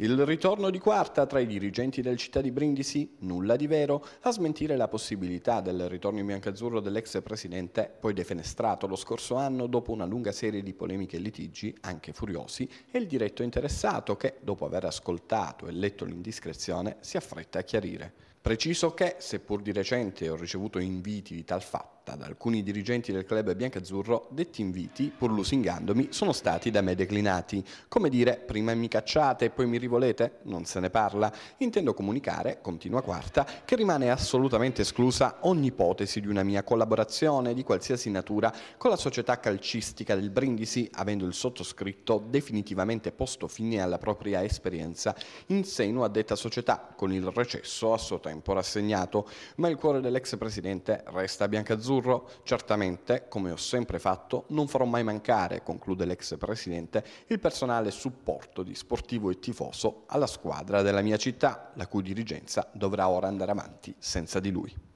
Il ritorno di quarta tra i dirigenti del città di Brindisi, nulla di vero, a smentire la possibilità del ritorno in biancazzurro dell'ex presidente, poi defenestrato lo scorso anno dopo una lunga serie di polemiche e litigi, anche furiosi, e il diretto interessato che, dopo aver ascoltato e letto l'indiscrezione, si affretta a chiarire. Preciso che, seppur di recente ho ricevuto inviti di tal fatta da alcuni dirigenti del club biancazzurro, detti inviti, pur lusingandomi, sono stati da me declinati. Come dire, prima mi cacciate e poi mi rivolgete volete? Non se ne parla. Intendo comunicare, continua Quarta, che rimane assolutamente esclusa ogni ipotesi di una mia collaborazione di qualsiasi natura con la società calcistica del Brindisi, avendo il sottoscritto definitivamente posto fine alla propria esperienza in seno a detta società, con il recesso a suo tempo rassegnato. Ma il cuore dell'ex presidente resta biancazzurro. Certamente, come ho sempre fatto, non farò mai mancare, conclude l'ex presidente, il personale supporto di sportivo e tifoso passo alla squadra della mia città, la cui dirigenza dovrà ora andare avanti senza di lui.